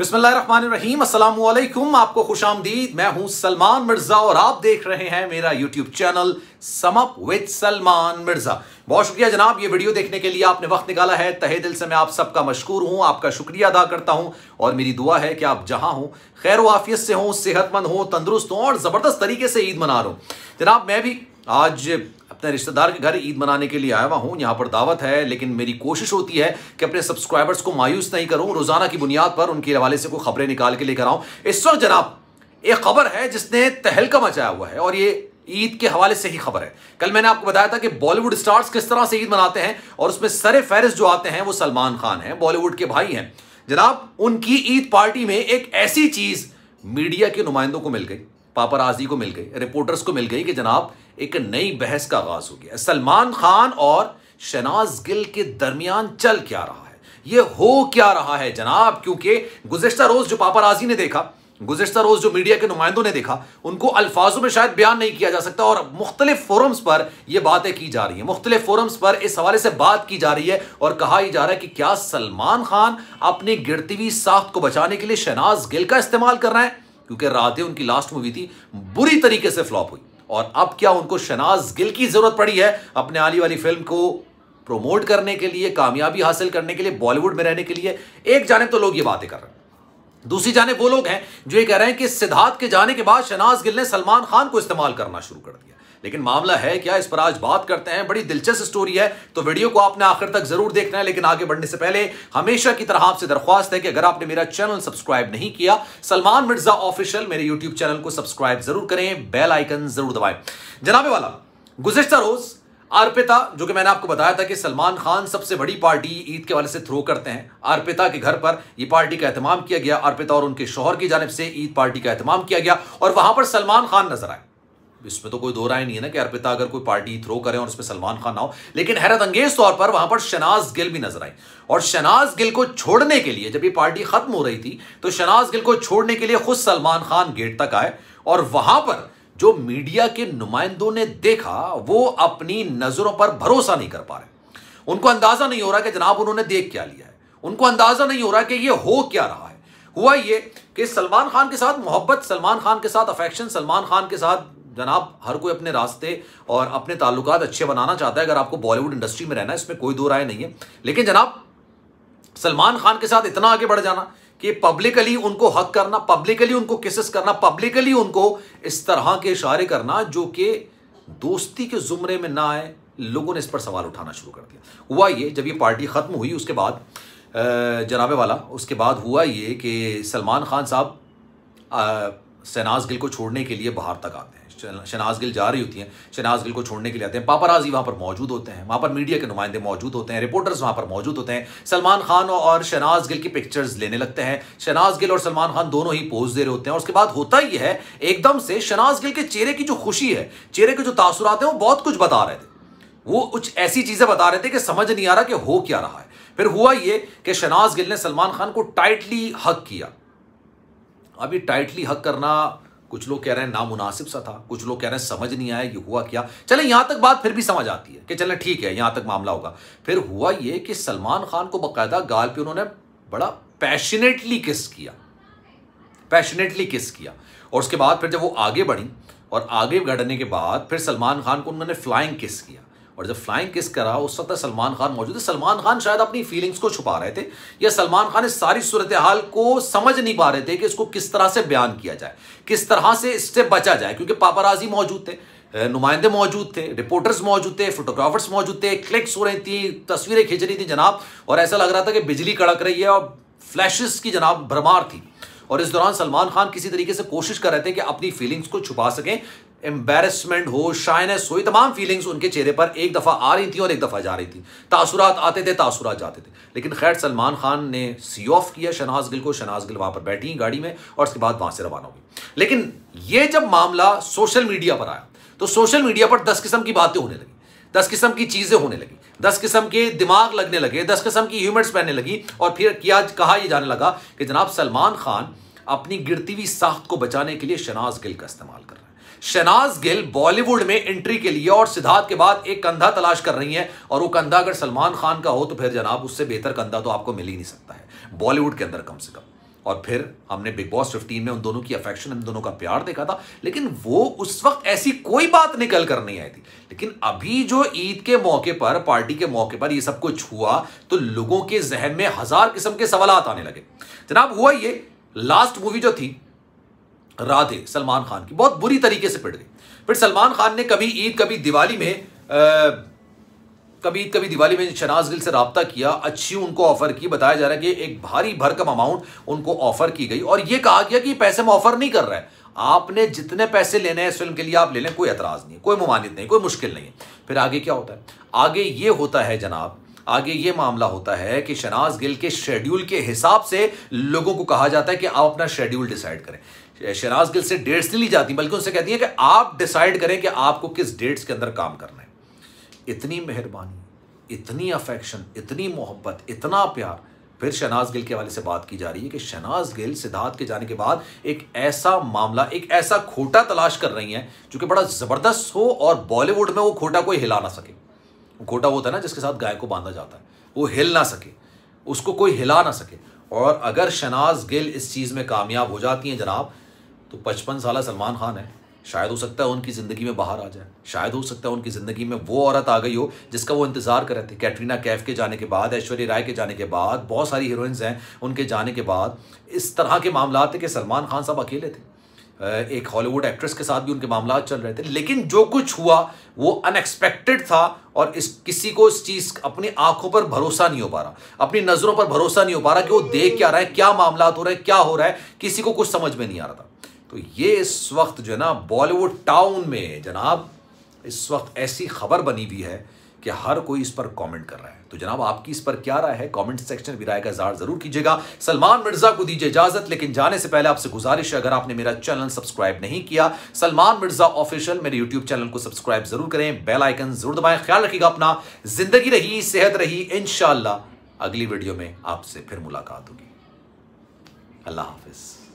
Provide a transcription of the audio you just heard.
बिस्मिल्लाहिर्रहमानिर्रहीम अस्सलाम वालेकुम आपको खुश आमदीद मैं हूं सलमान मिर्जा और आप देख रहे हैं मेरा YouTube channel sum up with Salman Mirza बहुत शुक्रिया जनाब ये वीडियो देखने के लिए आपने वक्त निकाला है तहे दिल से मैं आप सबका मशहूर हूं आपका शुक्रिया अदा करता हूं और मेरी दुआ है कि आप जहां हों खैर वाफियत से हों सेहतमंद हों तंदुरुस्त हों और ज़बरदस्त तरीके से ईद मना रहा हूं जनाब मैं भी आज अपने रिश्तेदार के घर ईद मनाने के लिए आया हुआ हूँ यहाँ पर दावत है लेकिन मेरी कोशिश होती है कि अपने सब्सक्राइबर्स को मायूस नहीं करूँ रोजाना की बुनियाद पर उनके हवाले से कोई खबरें निकाल के लेकर आऊँ इस वक्त जनाब एक खबर है जिसने तहलका मचाया हुआ है और ये ईद के हवाले से ही खबर है कल मैंने आपको बताया था कि बॉलीवुड स्टार्स किस तरह से ईद मनाते हैं और उसमें सरे फहरिस्त जो आते हैं वो सलमान खान हैं बॉलीवुड के भाई हैं जनाब उनकी ईद पार्टी में एक ऐसी चीज मीडिया के नुमाइंदों को मिल गई पापराजी को मिल गई रिपोर्टर्स को मिल गई कि जनाब एक नई बहस का आगाज हो गया सलमान खान और शनाज गिल के दरमियान चल क्या रहा है ये हो क्या रहा है जनाब क्योंकि गुजशत रोज जो पापाराजी ने देखा गुजशत रोज जो मीडिया के नुमाइंदों ने देखा उनको अल्फाजों में शायद बयान नहीं किया जा सकता और मुख्तलिफ फोरम्स पर यह बातें की जा रही है मुख्तलिफ फोरम्स पर इस हवाले से बात की जा रही है और कहा ही जा रहा है कि क्या सलमान खान अपनी गिरती हुई साख्त को बचाने के लिए शहनाज गिल का इस्तेमाल कर रहे हैं क्योंकि रातें उनकी लास्ट मूवी थी बुरी तरीके से फ्लॉप हुई और अब क्या उनको शनाज गिल की जरूरत पड़ी है अपने आली वाली फिल्म को प्रमोट करने के लिए कामयाबी हासिल करने के लिए बॉलीवुड में रहने के लिए एक जाने तो लोग ये बातें कर रहे हैं दूसरी जाने वो लोग हैं जो ये कह रहे हैं कि सिद्धार्थ के जाने के बाद शनाज गिल ने सलमान खान को इस्तेमाल करना शुरू कर दिया लेकिन मामला है क्या इस पर आज बात करते हैं बड़ी दिलचस्प स्टोरी है तो वीडियो को आपने आखिर तक जरूर देखना है लेकिन आगे बढ़ने से पहले हमेशा की तरह आपसे दरख्वास्त है कि अगर आपने मेरा चैनल सब्सक्राइब नहीं किया सलमान मिर्जा ऑफिशियल मेरे यूट्यूब चैनल को सब्सक्राइब जरूर करें बेल आइकन जरूर दबाएं जनाबे वाला गुजश्ता रोज अर्पिता जो कि मैंने आपको बताया था कि सलमान खान सबसे बड़ी पार्टी ईद के वाले से थ्रो करते हैं अर्पिता के घर पर यह पार्टी का एहतमाम किया गया अर्पिता और उनके शोहर की जानब से ईद पार्टी का एहतमाम किया गया और वहां पर सलमान खान नजर आए इसमें तो कोई दो राय नहीं है ना कि अर्पिता अगर कोई पार्टी थ्रो करें और उसमें सलमान खान ना हो लेकिन हैरत अंगेज तौर पर वहां पर शनाज गिल भी नजर आई और शनाज गिल को छोड़ने के लिए जब ये पार्टी खत्म हो रही थी तो शनाज गिल को छोड़ने के लिए खुद सलमान खान गेट तक आए और वहां पर जो मीडिया के नुमाइंदों ने देखा वो अपनी नजरों पर भरोसा नहीं कर पा रहे उनको अंदाजा नहीं हो रहा कि जनाब उन्होंने देख क्या लिया है उनको अंदाजा नहीं हो रहा कि ये हो क्या रहा है हुआ ये कि सलमान खान के साथ मोहब्बत सलमान खान के साथ अफेक्शन सलमान खान के साथ जनाब हर कोई अपने रास्ते और अपने ताल्लुकात अच्छे बनाना चाहता है अगर आपको बॉलीवुड इंडस्ट्री में रहना है इसमें कोई दो राय नहीं है लेकिन जनाब सलमान खान के साथ इतना आगे बढ़ जाना कि पब्लिकली उनको हक करना पब्लिकली उनको किसेस करना पब्लिकली उनको इस तरह के इशारे करना जो कि दोस्ती के जुमरे में ना आए लोगों ने इस पर सवाल उठाना शुरू कर दिया हुआ ये जब ये पार्टी ख़त्म हुई उसके बाद जनाबे वाला उसके बाद हुआ ये कि सलमान खान साहब शहनाज गिल को छोड़ने के लिए बाहर तक आते हैं शनाज गिल जा रही होती हैं शनाज गिल को छोड़ने के लिए आते हैं पापाराजी वहाँ पर मौजूद होते हैं वहाँ पर मीडिया के नुमाइंदे मौजूद होते हैं रिपोर्टर्स वहाँ पर मौजूद होते हैं सलमान खान और शनाज गिल की पिक्चर्स लेने लगते हैं शनाज गिल और सलमान खान दोनों ही पोज दे रहे होते हैं और उसके बाद होता ही है एकदम से शनाज गिल के चेहरे की जो खुशी है चेहरे के जो तासुरात हैं वो बहुत कुछ बता रहे थे वो कुछ ऐसी चीजें बता रहे थे कि समझ नहीं आ रहा कि हो क्या रहा है फिर हुआ ये कि शनाज गिल ने सलमान खान को टाइटली हक किया अभी टाइटली हक करना कुछ लोग कह रहे हैं नामुनासिब सा था कुछ लोग कह रहे हैं समझ नहीं आया ये हुआ क्या चले यहां तक बात फिर भी समझ आती है कि चले ठीक है यहां तक मामला होगा फिर हुआ ये कि सलमान खान को बाकायदा गाल पे उन्होंने बड़ा पैशनेटली किस किया पैशनेटली किस किया और उसके बाद फिर जब वो आगे बढ़ी और आगे बढ़ने के बाद फिर सलमान खान को उन्होंने फ्लाइंग किस किया और जब फ्लाइंग किस करा उस वक्त सलमान खान मौजूद है सलमान खान शायद अपनी फीलिंग्स को छुपा रहे थे या सलमान खान इस सारी सूरत हाल को समझ नहीं पा रहे थे कि इसको किस तरह से बयान किया जाए किस तरह से इससे बचा जाए क्योंकि पापाराजी मौजूद थे नुमाइंदे मौजूद थे रिपोर्टर्स मौजूद थे फोटोग्राफर्स मौजूद थे क्लिक्स हो रही थी तस्वीरें खींच रही थी जनाब और ऐसा लग रहा था कि बिजली कड़क रही है और फ्लैशेस की जनाब भरमार थी और इस दौरान सलमान खान किसी तरीके से कोशिश कर रहे थे कि अपनी फीलिंग्स को छुपा सकें एम्बेरसमेंट हो शाइनेस हो तमाम फीलिंग्स उनके चेहरे पर एक दफ़ा आ रही थी और एक दफ़ा जा रही थी तासुरात आते थे तासुरात जाते थे लेकिन खैर सलमान खान ने सी ऑफ किया शनाज गिल को शनाज गिल वहाँ पर बैठी गाड़ी में और उसके बाद वहाँ से रवाना हो गई लेकिन ये जब मामला सोशल मीडिया पर आया तो सोशल मीडिया पर दस किस्म की बातें होने लगी दस किस्म की चीज़ें होने लगी दस किस्म के दिमाग लगने लगे दस किस्म की ह्यूमर्स पहनने लगी और फिर किया कहा यह जाने लगा कि जनाब सलमान खान अपनी गिरती हुई साख्त को बचाने के लिए शनाज गिल का इस्तेमाल कर शनाज गिल बॉलीवुड में एंट्री के लिए और सिद्धार्थ के बाद एक कंधा तलाश कर रही है और वो कंधा अगर सलमान खान का हो तो फिर जनाब उससे बेहतर कंधा तो आपको मिल ही नहीं सकता है बॉलीवुड के अंदर कम से कम और फिर हमने बिग बॉस फिफ्टीन में उन दोनों की अफेक्शन उन दोनों का प्यार देखा था लेकिन वो उस वक्त ऐसी कोई बात निकल कर नहीं आई थी लेकिन अभी जो ईद के मौके पर पार्टी के मौके पर ये सब कुछ हुआ तो लोगों के जहन में हजार किस्म के सवाल आने लगे जनाब हुआ ये लास्ट मूवी जो थी राधे सलमान खान की बहुत बुरी तरीके से पिट गई फिर सलमान खान ने कभी ईद कभी दिवाली में आ, कभी कभी दिवाली में शनाज गिल से रबता किया अच्छी उनको ऑफर की बताया जा रहा है कि एक भारी भरकम अमाउंट उनको ऑफर की गई और यह कहा गया कि पैसे में ऑफर नहीं कर रहा है आपने जितने पैसे लेने हैं इस फिल्म के लिए आप ले लें कोई एतराज नहीं कोई ममानित नहीं कोई मुश्किल नहीं है फिर आगे क्या होता है आगे ये होता है जनाब आगे ये मामला होता है कि शनाज गिल के शेड्यूल के हिसाब से लोगों को कहा जाता है कि आप अपना शेड्यूल डिसाइड करें शनाज गिल से डेट्स नहीं ली जाती बल्कि उनसे कहती है कि आप डिसाइड करें कि आपको किस डेट्स के अंदर काम करना है इतनी मेहरबानी इतनी अफेक्शन इतनी मोहब्बत इतना प्यार फिर शनाज गिल के हवाले से बात की जा रही है कि शनाज गिल सिद्धार्थ के जाने के बाद एक ऐसा मामला एक ऐसा खोटा तलाश कर रही हैं जो कि बड़ा ज़बरदस्त हो और बॉलीवुड में वो खोटा कोई हिला ना सके घोटा होता है ना जिसके साथ गाय को बांधा जाता है वो हिल ना सके उसको कोई हिला ना सके और अगर शनाज गिल इस चीज़ में कामयाब हो जाती हैं जनाब तो पचपन साल सलमान खान है शायद हो सकता है उनकी ज़िंदगी में बाहर आ जाए शायद हो सकता है उनकी ज़िंदगी में वो औरत आ गई हो जिसका वो इंतज़ार कर रहे थे कैटरीना कैफ के जाने के बाद ऐश्वर्य राय के जाने के बाद बहुत सारी हीरोइंस हैं उनके जाने के बाद इस तरह के मामला थे कि सलमान खान साहब अकेले थे एक हॉलीवुड एक्ट्रेस के साथ भी उनके मामला चल रहे थे लेकिन जो कुछ हुआ वो अनएक्सपेक्टेड था और इस किसी को इस चीज़ अपनी आंखों पर भरोसा नहीं हो पा रहा अपनी नज़रों पर भरोसा नहीं हो पा रहा कि वो देख क्या रहा है क्या मामला हो रहे हैं क्या हो रहा है किसी को कुछ समझ में नहीं आ रहा था तो ये इस वक्त जो है ना बॉलीवुड टाउन में जनाब इस वक्त ऐसी खबर बनी हुई है कि हर कोई इस पर कमेंट कर रहा है तो जनाब आपकी इस पर क्या राय है कमेंट सेक्शन में राय का इजहार जरूर कीजिएगा सलमान मिर्जा को दीजिए इजाजत लेकिन जाने से पहले आपसे गुजारिश है अगर आपने मेरा चैनल सब्सक्राइब नहीं किया सलमान मिर्जा ऑफिशियल मेरे यूट्यूब चैनल को सब्सक्राइब जरूर करें बेल आइकन जरूर दबाएं ख्याल रखिएगा अपना जिंदगी रही सेहत रही इन अगली वीडियो में आपसे फिर मुलाकात होगी अल्लाह हाफिज़